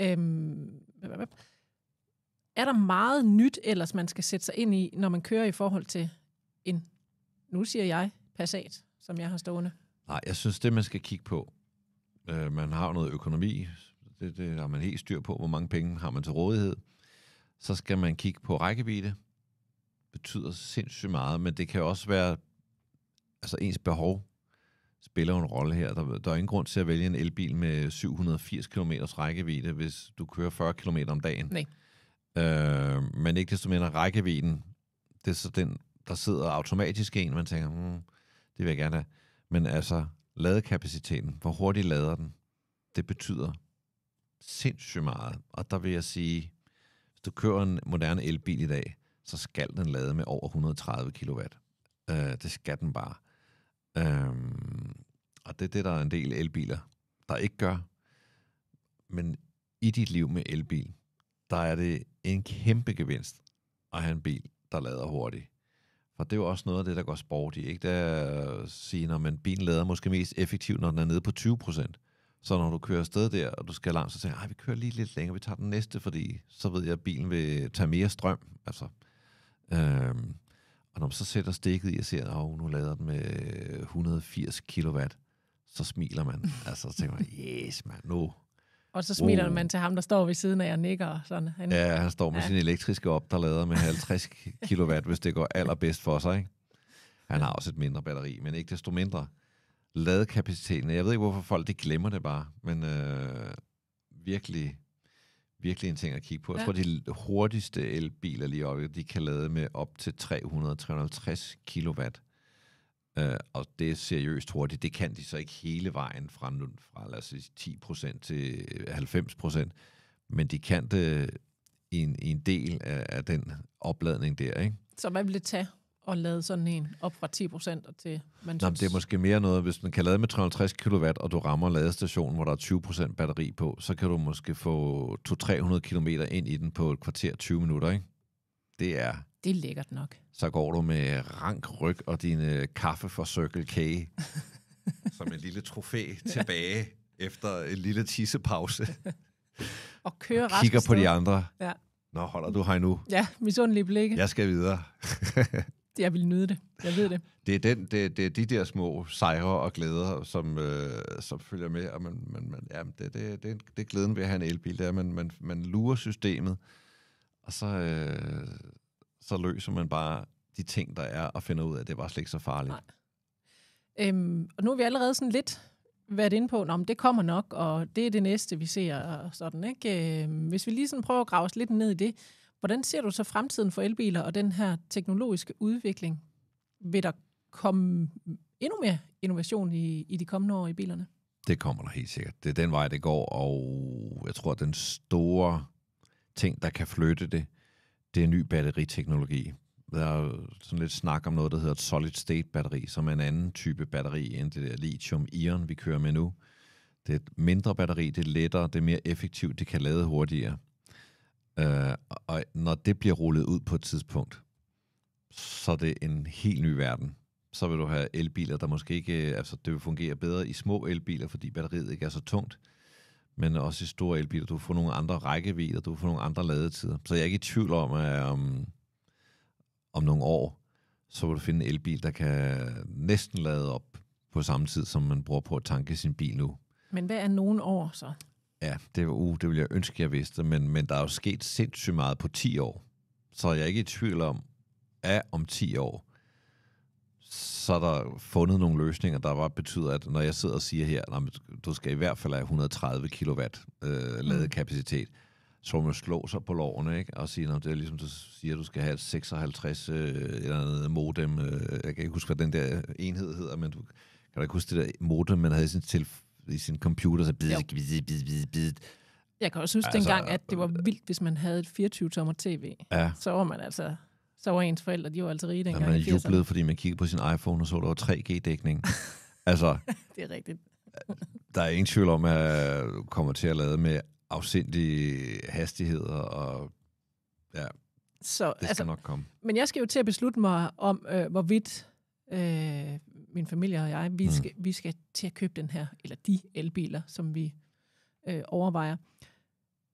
ja. Øhm, er der meget nyt ellers, man skal sætte sig ind i, når man kører i forhold til en, nu siger jeg, Passat, som jeg har stående? Nej, jeg synes, det man skal kigge på, øh, man har noget økonomi, det, det har man helt styr på, hvor mange penge har man til rådighed. Så skal man kigge på rækkevidde, betyder sindssygt meget, men det kan også være, altså ens behov spiller en rolle her. Der, der er ingen grund til at vælge en elbil med 780 km rækkevidde, hvis du kører 40 km om dagen. Nej. Øh, men ikke desto mindre rækkevidden, det er så den, der sidder automatisk en, man tænker, hmm, det vil jeg gerne have. Men altså, ladekapaciteten, hvor hurtigt lader den, det betyder sindssygt meget. Og der vil jeg sige, hvis du kører en moderne elbil i dag, så skal den lade med over 130 kW. Øh, det skal den bare. Øh, og det er det, der er en del elbiler, der ikke gør. Men i dit liv med elbil, der er det en kæmpe gevinst at have en bil, der lader hurtigt. For det er jo også noget af det, der går sport i. Ikke? Det er at sige, når man bilen lader måske mest effektivt, når den er nede på 20 procent. Så når du kører afsted der, og du skal langt, så tænker jeg, vi kører lige lidt længere, vi tager den næste, fordi så ved jeg, at bilen vil tage mere strøm. Altså, Øhm, og når man så sætter stikket i og ser, at oh, nu lader den med 180 kW, så smiler man. altså, så tænker man, yes, man, nu. No. Og så smiler oh. man til ham, der står ved siden af og nikker. Sådan. Han, ja, han står med ja. sin elektriske op, der lader med 50 kW, hvis det går allerbedst for sig. Ikke? Han har også et mindre batteri, men ikke desto mindre. Ladekapaciteten, jeg ved ikke, hvorfor folk de glemmer det bare, men øh, virkelig virkelig en ting at kigge på. Jeg ja. tror, de hurtigste elbiler lige oppe, de kan lade med op til 300-350 kW. Øh, uh, og det er seriøst hurtigt. Det kan de så ikke hele vejen fra, fra lad os sige, 10% til 90%, men de kan det i en, i en del af, af den opladning der. Ikke? Som man vil tage at lade sådan en op fra 10 procent til... Man Nå, synes... det er måske mere noget, hvis man kan lade med 350 kW, og du rammer ladestationen, hvor der er 20 procent batteri på, så kan du måske få 200-300 km ind i den på et kvarter 20 minutter, ikke? Det er... Det er lækkert nok. Så går du med rank ryg og din øh, kaffe fra Circle K som en lille trofæ tilbage efter en lille tissepause. og kører og kigger på de andre. Ja. Nå, holder du her nu? Ja, misundelige blikke. Jeg skal videre. jeg vil nyde det. Jeg ved det. Det er, den, det, det er de der små sejre og glæder, som, øh, som følger med. Og man, man, man, ja, det, det, det, det er glæden ved at have en elbil. Det er, man, man, man lurer systemet, og så, øh, så løser man bare de ting, der er, og finder ud af, at det var slet ikke så farligt. Nej. Øhm, og nu er vi allerede sådan lidt været inde på, om det kommer nok, og det er det næste, vi ser, og sådan, ikke? Øhm, hvis vi lige sådan prøver at grave os lidt ned i det, Hvordan ser du så fremtiden for elbiler og den her teknologiske udvikling? Vil der komme endnu mere innovation i, i de kommende år i bilerne? Det kommer der helt sikkert. Det er den vej, det går, og jeg tror, at den store ting, der kan flytte det, det er ny batteriteknologi. Der er sådan lidt snak om noget, der hedder et solid state batteri, som er en anden type batteri end det der lithium-ion, vi kører med nu. Det er et mindre batteri, det er lettere, det er mere effektivt, det kan lade hurtigere. Øh, og når det bliver rullet ud på et tidspunkt, så er det en helt ny verden. Så vil du have elbiler, der måske ikke... Altså, det vil fungere bedre i små elbiler, fordi batteriet ikke er så tungt. Men også i store elbiler. Du får nogle andre rækkevidder, du får nogle andre ladetider. Så jeg er ikke i tvivl om, at om, om nogle år, så vil du finde en elbil, der kan næsten lade op på samme tid, som man bruger på at tanke sin bil nu. Men hvad er nogle år så? Ja, det, var uh, det ville jeg ønske, jeg vidste, men, men der er jo sket sindssygt meget på 10 år. Så jeg er ikke i tvivl om, at om 10 år, så er der fundet nogle løsninger, der bare betyder, at når jeg sidder og siger her, at du skal i hvert fald have 130 kW øh, mm. ladekapacitet, så må man slå sig på lovene, ikke? Og sige, at det er ligesom, du siger, du skal have 56 øh, eller andet modem. Øh, jeg kan ikke huske, hvad den der enhed hedder, men du kan da ikke huske det der modem, man havde i sin telefon i sin computer, så bid, bid, bid, bid, bid. Jeg kan også huske altså, dengang, at det øh, var vildt, hvis man havde et 24-tommer tv. Ja. Så var man altså... Så var ens forældre, de var altså rige dengang. Ja, man jublede, fordi man kiggede på sin iPhone og så, der var 3G-dækning. altså... det er rigtigt. Øh, der er ingen tvivl om, at du øh, kommer til at lade med afsindige hastigheder og... Ja, så, det skal altså, nok komme. Men jeg skal jo til at beslutte mig om, øh, hvorvidt øh, min familie og jeg, vi mm. skal, vi skal til at købe den her, eller de elbiler, som vi øh, overvejer.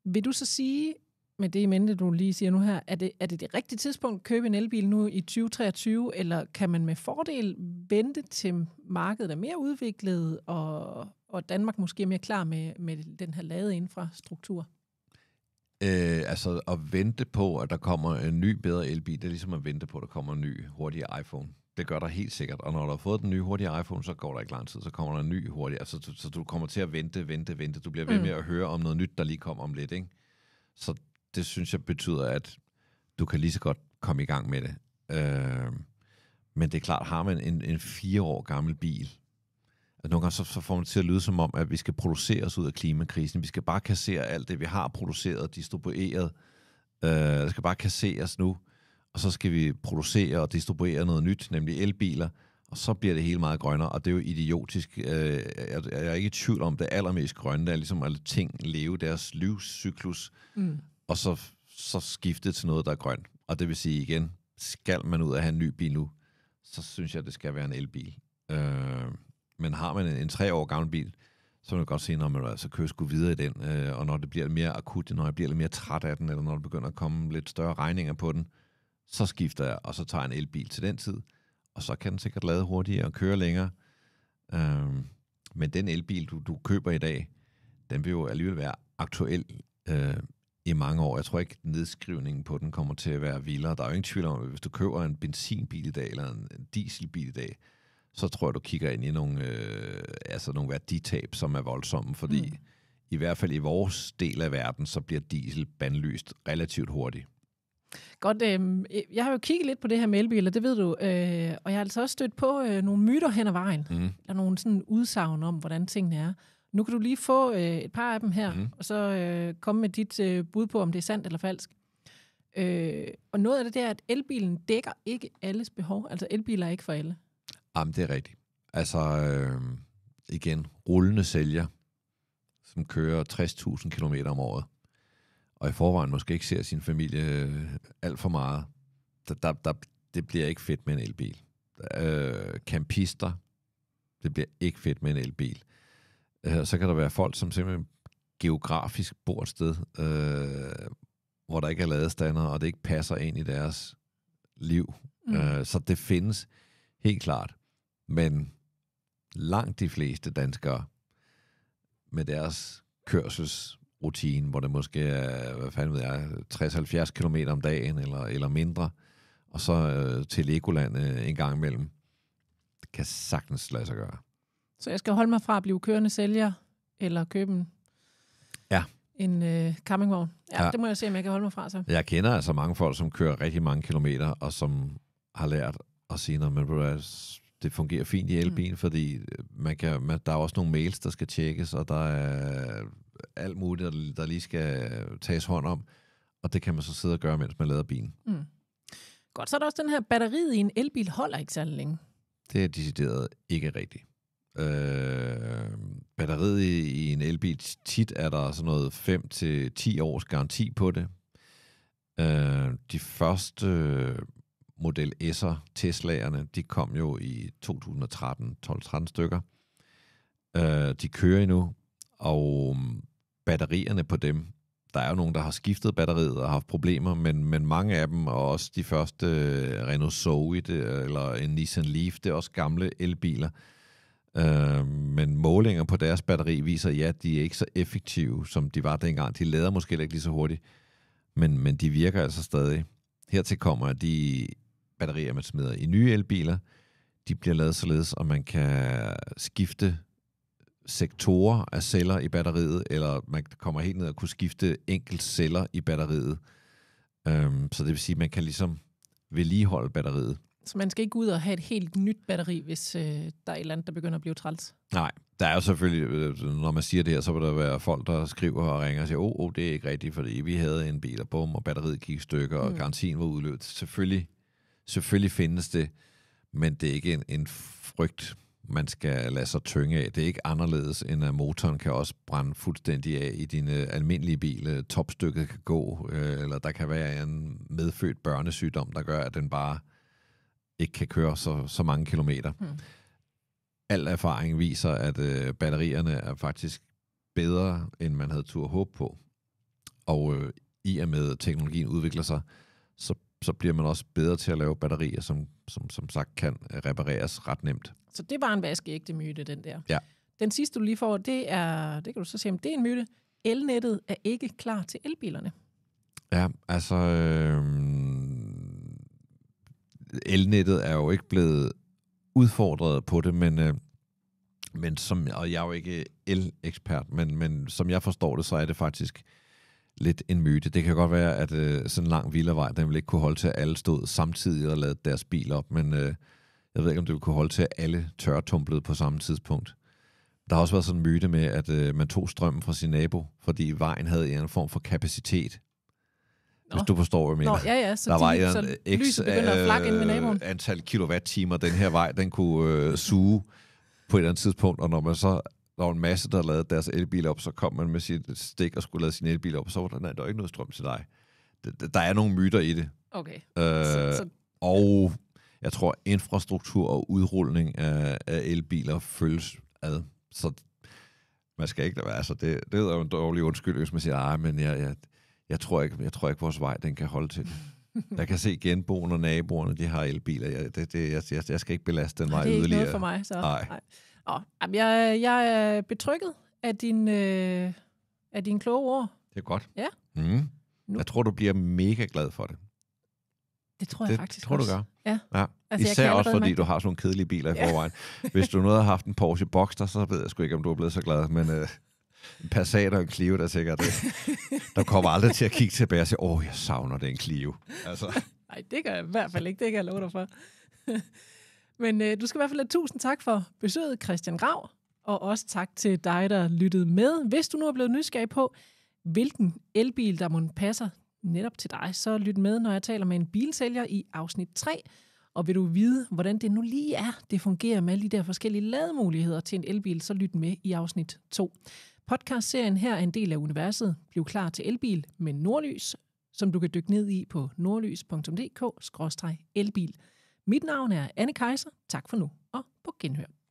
Vil du så sige, med det i mente, du lige siger nu her, er det, er det det rigtige tidspunkt at købe en elbil nu i 2023, eller kan man med fordel vente til markedet er mere udviklet, og, og Danmark måske er mere klar med, med den her lavet infrastruktur? Øh, altså at vente på, at der kommer en ny bedre elbil, det er ligesom at vente på, at der kommer en ny hurtigere iPhone. Det gør der helt sikkert. Og når du har fået den nye hurtige iPhone, så går der ikke lang tid, så kommer der en ny hurtig. Altså, så, så du kommer til at vente, vente, vente. Du bliver ved mm. med at høre om noget nyt, der lige kommer om lidt. Ikke? Så det synes jeg betyder, at du kan lige så godt komme i gang med det. Øh, men det er klart, har man en, en fire år gammel bil, at nogle gange så, så får man til at lyde som om, at vi skal producere os ud af klimakrisen. Vi skal bare kassere alt det, vi har produceret, distribueret. Øh, det skal bare kasseres nu og så skal vi producere og distribuere noget nyt, nemlig elbiler, og så bliver det hele meget grønnere, og det er jo idiotisk. Øh, jeg er ikke i tvivl om, det allermest grønne, det er ligesom alle ting leve deres livscyklus, mm. og så, så skifte til noget, der er grønt. Og det vil sige igen, skal man ud og have en ny bil nu, så synes jeg, det skal være en elbil. Øh, men har man en, en tre år gammel bil, så vil man godt se, når man altså kører sgu videre i den, øh, og når det bliver mere akut, når jeg bliver lidt mere træt af den, eller når der begynder at komme lidt større regninger på den, øh, så skifter jeg, og så tager en elbil til den tid, og så kan den sikkert lade hurtigere og køre længere. Øhm, men den elbil, du, du køber i dag, den vil jo alligevel være aktuel øh, i mange år. Jeg tror ikke, nedskrivningen på den kommer til at være vildere. Der er jo ingen tvivl om, at hvis du køber en benzinbil i dag, eller en dieselbil i dag, så tror jeg, du kigger ind i nogle, øh, altså nogle værditab, som er voldsomme, fordi mm. i hvert fald i vores del af verden, så bliver diesel bandlyst relativt hurtigt. Godt. Øhm, øh, jeg har jo kigget lidt på det her med elbiler, det ved du. Øh, og jeg har altså også stødt på øh, nogle myter hen ad vejen. Mm. Eller nogle sådan udsagn om, hvordan tingene er. Nu kan du lige få øh, et par af dem her, mm. og så øh, komme med dit øh, bud på, om det er sandt eller falsk. Øh, og noget af det, det er, at elbilen dækker ikke alles behov. Altså elbiler er ikke for alle. Jamen, det er rigtigt. Altså, øh, igen, rullende sælger, som kører 60.000 km om året og i forvejen måske ikke ser sin familie øh, alt for meget, der, der, der, det bliver ikke fedt med en elbil. Øh, campister, det bliver ikke fedt med en elbil. Øh, så kan der være folk, som simpelthen geografisk bor et sted, øh, hvor der ikke er ladestander, og det ikke passer ind i deres liv. Mm. Øh, så det findes helt klart. Men langt de fleste danskere med deres kørsels rutine, hvor det måske er, hvad fanden ved jeg, 60-70 km om dagen eller, eller mindre, og så øh, til Legoland øh, en gang imellem. Det kan sagtens lade sig gøre. Så jeg skal holde mig fra at blive kørende sælger, eller købe en, ja. en øh, campingvogn. Ja, ja, det må jeg se, om jeg kan holde mig fra så. Jeg kender altså mange folk, som kører rigtig mange kilometer, og som har lært at sige, når man det fungerer fint i elbilen, mm. fordi man kan, man, der er også nogle mails, der skal tjekkes, og der er alt muligt, der, der lige skal tages hånd om. Og det kan man så sidde og gøre, mens man lader bilen. Mm. Godt, så er der også den her, batteriet i en elbil holder ikke særlig længe. Det er decideret ikke rigtigt. Øh, batteriet i en elbil, tit er der sådan noget 5-10 års garanti på det. Øh, de første Model S'er, Tesla'erne, de kom jo i 2013, 12-13 stykker. Øh, de kører endnu, og batterierne på dem. Der er jo nogen, der har skiftet batteriet og har haft problemer, men, men mange af dem, og også de første øh, Renault Zoe det, eller en Nissan Leaf, det er også gamle elbiler. Øh, men målinger på deres batteri viser, ja, de er ikke så effektive, som de var dengang. De lader måske ikke lige så hurtigt, men, men de virker altså stadig. Hertil kommer, at de batterier, man smider i nye elbiler, de bliver lavet således, at man kan skifte sektorer af celler i batteriet, eller man kommer helt ned og kunne skifte enkelt celler i batteriet. Øhm, så det vil sige, at man kan ligesom vedligeholde batteriet. Så man skal ikke ud og have et helt nyt batteri, hvis øh, der er et eller andet, der begynder at blive træls? Nej, der er jo selvfølgelig, øh, når man siger det her, så vil der være folk, der skriver og ringer og siger, åh, oh, oh, det er ikke rigtigt, fordi vi havde en bil, og bum, og batteriet gik i stykker, mm. og garantien var udløbet. Selvfølgelig, selvfølgelig findes det, men det er ikke en, en frygt, man skal lade sig tynge af. Det er ikke anderledes, end at motoren kan også brænde fuldstændig af i din almindelige bil. Øh, topstykket kan gå, øh, eller der kan være en medfødt børnesygdom, der gør, at den bare ikke kan køre så, så mange kilometer. Hmm. Al erfaring viser, at øh, batterierne er faktisk bedre, end man havde tur håb på. Og øh, i og med, at teknologien udvikler sig, så så bliver man også bedre til at lave batterier, som, som som sagt kan repareres ret nemt. Så det var en vaskeægte myte, den der. Ja. Den sidste, du lige får, det er, det kan du så se, om det er en myte. Elnettet er ikke klar til elbilerne. Ja, altså... Øh, elnettet er jo ikke blevet udfordret på det, men, øh, men som, og jeg er jo ikke el-ekspert, men, men som jeg forstår det, så er det faktisk lidt en myte. Det kan godt være, at øh, sådan en lang villavej, den vil ikke kunne holde til, at alle stod samtidig og lavede deres bil op, men øh, jeg ved ikke, om det ville kunne holde til, at alle tørretumplede på samme tidspunkt. Der har også været sådan en myte med, at øh, man tog strømmen fra sin nabo, fordi vejen havde en form for kapacitet. Nå. Hvis du forstår, hvad jeg mener. Nå, ja, ja, så der de, var en, x, at øh, ind naboen. antal kilowatt-timer, den her vej, den kunne øh, suge på et eller andet tidspunkt, og når man så der var en masse, der lavede deres elbil op, så kom man med sit stik og skulle lade sin elbil op, og så var der, nej, der er ikke noget strøm til dig. Der, der er nogle myter i det. Okay. Øh, så, så... Og jeg tror, infrastruktur og udrulning af, af elbiler følges ad. Så man skal ikke lade være. Altså, det, det er jo en dårlig undskyldning, hvis man siger, nej, men jeg, jeg, jeg, tror ikke, jeg tror ikke, vores vej den kan holde til det. Jeg kan se genboen og naboerne, de har elbiler. Jeg, det, det, jeg, jeg, jeg skal ikke belaste den vej yderligere. Det er ikke yderligere. noget for mig, så. Nej. nej. Nå, jeg, jeg er betrykket af, din, øh, af dine kloge ord. Det er godt. Ja. Mm. Jeg tror, du bliver mega glad for det. Det tror jeg det faktisk tror, også. du gør. Ja. ja. Altså, Især også, fordi man... du har sådan nogle kedelige biler ja. i forvejen. Hvis du nu havde haft en Porsche Boxster, så ved jeg sgu ikke, om du er blevet så glad. Men øh, en Passat og en Clio, der sikkert det. Øh, der kommer aldrig til at kigge tilbage og sige, åh, jeg savner den Clio. Altså. Nej, det gør jeg i hvert fald ikke. Det kan jeg love dig for. Men øh, du skal i hvert fald have tusind tak for besøget, Christian Grav, og også tak til dig, der lyttede med. Hvis du nu er blevet nysgerrig på, hvilken elbil, der må passer netop til dig, så lyt med, når jeg taler med en bilsælger i afsnit 3. Og vil du vide, hvordan det nu lige er, det fungerer med alle de der forskellige lademuligheder til en elbil, så lyt med i afsnit 2. Podcastserien her er en del af universet. Bliv klar til elbil med Nordlys, som du kan dykke ned i på nordlys.dk-elbil. Mit navn er Anne Kaiser. Tak for nu, og på genhør.